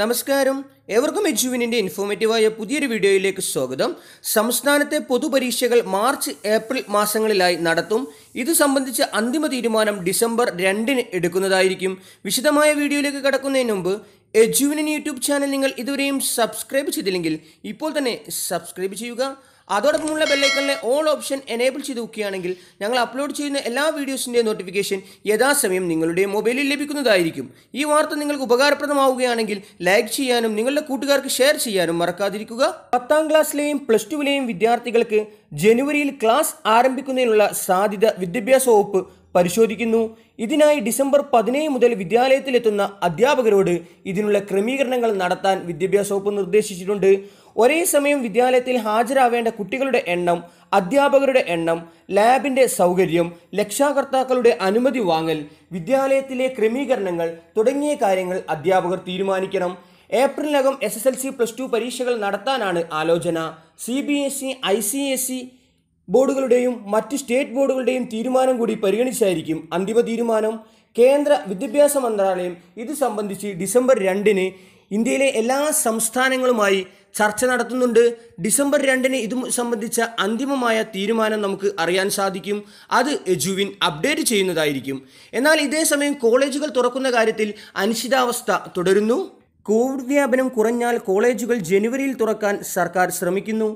നമസ്കാരം എവർക്കും എജുവിനിൻ്റെ ഇൻഫോർമേറ്റീവായ പുതിയൊരു വീഡിയോയിലേക്ക് സ്വാഗതം സംസ്ഥാനത്തെ പൊതുപരീക്ഷകൾ മാർച്ച് ഏപ്രിൽ മാസങ്ങളിലായി നടത്തും ഇത് സംബന്ധിച്ച അന്തിമ തീരുമാനം ഡിസംബർ രണ്ടിന് എടുക്കുന്നതായിരിക്കും വിശദമായ വീഡിയോയിലേക്ക് കടക്കുന്നതിന് മുമ്പ് എജുവിനൻ യൂട്യൂബ് ചാനൽ നിങ്ങൾ ഇതുവരെയും സബ്സ്ക്രൈബ് ചെയ്തില്ലെങ്കിൽ ഇപ്പോൾ തന്നെ സബ്സ്ക്രൈബ് ചെയ്യുക അതോടൊപ്പമുള്ള ബെല്ലൈക്കണിലെ ഓൾ ഓപ്ഷൻ എനേബിൾ ചെയ്ത് വെക്കുകയാണെങ്കിൽ ഞങ്ങൾ അപ്ലോഡ് ചെയ്യുന്ന എല്ലാ വീഡിയോസിൻ്റെ നോട്ടിഫിക്കേഷൻ യഥാസമയം നിങ്ങളുടെ മൊബൈലിൽ ലഭിക്കുന്നതായിരിക്കും ഈ വാർത്ത നിങ്ങൾക്ക് ഉപകാരപ്രദമാവുകയാണെങ്കിൽ ലൈക്ക് ചെയ്യാനും നിങ്ങളുടെ കൂട്ടുകാർക്ക് ഷെയർ ചെയ്യാനും മറക്കാതിരിക്കുക പത്താം ക്ലാസ്സിലെയും പ്ലസ് ടുവിലെയും വിദ്യാർത്ഥികൾക്ക് ജനുവരിയിൽ ക്ലാസ് ആരംഭിക്കുന്നതിനുള്ള സാധ്യത വിദ്യാഭ്യാസ വകുപ്പ് പരിശോധിക്കുന്നു ഇതിനായി ഡിസംബർ പതിനേഴ് മുതൽ വിദ്യാലയത്തിലെത്തുന്ന അധ്യാപകരോട് ഇതിനുള്ള ക്രമീകരണങ്ങൾ നടത്താൻ വിദ്യാഭ്യാസ വകുപ്പ് നിർദ്ദേശിച്ചിട്ടുണ്ട് ഒരേ സമയം വിദ്യാലയത്തിൽ ഹാജരാവേണ്ട കുട്ടികളുടെ എണ്ണം അധ്യാപകരുടെ എണ്ണം ലാബിൻ്റെ സൗകര്യം രക്ഷാകർത്താക്കളുടെ അനുമതി വാങ്ങൽ വിദ്യാലയത്തിലെ ക്രമീകരണങ്ങൾ തുടങ്ങിയ കാര്യങ്ങൾ അധ്യാപകർ തീരുമാനിക്കണം ഏപ്രിലിനകം S S L C plus two പരീക്ഷകൾ നടത്താനാണ് ആലോചന C B S E I C S E ബോർഡുകളുടെയും മറ്റ് സ്റ്റേറ്റ് ബോർഡുകളുടെയും തീരുമാനം കൂടി പരിഗണിച്ചായിരിക്കും അന്തിമ തീരുമാനം കേന്ദ്ര വിദ്യാഭ്യാസ മന്ത്രാലയം ഇത് സംബന്ധിച്ച് ഡിസംബർ രണ്ടിന് ഇന്ത്യയിലെ എല്ലാ സംസ്ഥാനങ്ങളുമായി ചർച്ച നടത്തുന്നുണ്ട് ഡിസംബർ രണ്ടിന് ഇത് സംബന്ധിച്ച അന്തിമമായ തീരുമാനം നമുക്ക് അറിയാൻ സാധിക്കും അത് എജുവിൻ അപ്ഡേറ്റ് ചെയ്യുന്നതായിരിക്കും എന്നാൽ ഇതേസമയം കോളേജുകൾ തുറക്കുന്ന കാര്യത്തിൽ അനിശ്ചിതാവസ്ഥ തുടരുന്നു കോവിഡ് വ്യാപനം കുറഞ്ഞാൽ കോളേജുകൾ ജനുവരിയിൽ തുറക്കാൻ സർക്കാർ ശ്രമിക്കുന്നു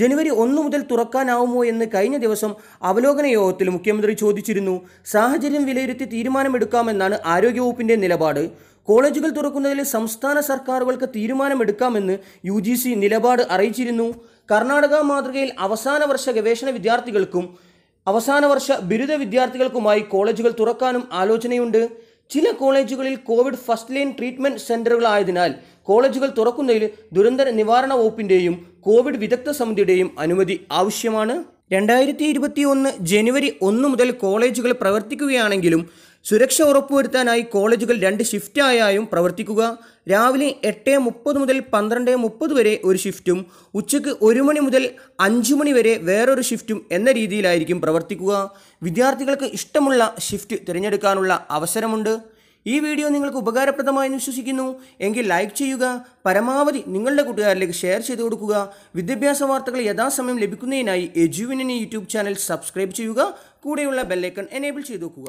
ജനുവരി ഒന്നു മുതൽ തുറക്കാനാവുമോ എന്ന് കഴിഞ്ഞ ദിവസം അവലോകന യോഗത്തിൽ മുഖ്യമന്ത്രി ചോദിച്ചിരുന്നു സാഹചര്യം വിലയിരുത്തി തീരുമാനമെടുക്കാമെന്നാണ് ആരോഗ്യവകുപ്പിൻ്റെ നിലപാട് കോളേജുകൾ തുറക്കുന്നതിൽ സംസ്ഥാന സർക്കാരുകൾക്ക് തീരുമാനമെടുക്കാമെന്ന് യു ജി സി നിലപാട് അറിയിച്ചിരുന്നു കർണാടക മാതൃകയിൽ അവസാന വർഷ ഗവേഷണ വിദ്യാർത്ഥികൾക്കും അവസാന വർഷ ബിരുദ വിദ്യാർത്ഥികൾക്കുമായി കോളേജുകൾ തുറക്കാനും ആലോചനയുണ്ട് ചില കോളേജുകളിൽ കോവിഡ് ഫസ്റ്റ് ലൈൻ ട്രീറ്റ്മെൻറ്റ് സെൻ്ററുകളായതിനാൽ കോളേജുകൾ തുറക്കുന്നതിൽ ദുരന്ത നിവാരണ വകുപ്പിൻ്റെയും കോവിഡ് വിദഗ്ധ സമിതിയുടെയും അനുമതി ആവശ്യമാണ് രണ്ടായിരത്തി ഇരുപത്തി ഒന്ന് ജനുവരി ഒന്ന് മുതൽ കോളേജുകൾ പ്രവർത്തിക്കുകയാണെങ്കിലും സുരക്ഷ ഉറപ്പുവരുത്താനായി കോളേജുകൾ രണ്ട് ഷിഫ്റ്റായായും പ്രവർത്തിക്കുക രാവിലെ എട്ട് മുപ്പത് മുതൽ പന്ത്രണ്ട് മുപ്പത് വരെ ഒരു ഷിഫ്റ്റും ഉച്ചയ്ക്ക് ഒരു മണി മുതൽ അഞ്ച് മണി വരെ വേറൊരു ഷിഫ്റ്റും എന്ന രീതിയിലായിരിക്കും പ്രവർത്തിക്കുക വിദ്യാർത്ഥികൾക്ക് ഇഷ്ടമുള്ള ഷിഫ്റ്റ് തിരഞ്ഞെടുക്കാനുള്ള അവസരമുണ്ട് ഈ വീഡിയോ നിങ്ങൾക്ക് ഉപകാരപ്രദമായെന്ന് വിശ്വസിക്കുന്നു എങ്കിൽ ലൈക്ക് ചെയ്യുക പരമാവധി നിങ്ങളുടെ കൂട്ടുകാരിലേക്ക് ഷെയർ ചെയ്തു കൊടുക്കുക വിദ്യാഭ്യാസ വാർത്തകൾ യഥാസമയം ലഭിക്കുന്നതിനായി എജുവിനെ യൂട്യൂബ് ചാനൽ സബ്സ്ക്രൈബ് ചെയ്യുക കൂടെയുള്ള ബെല്ലൈക്കൺ എനേബിൾ ചെയ്തു നോക്കുക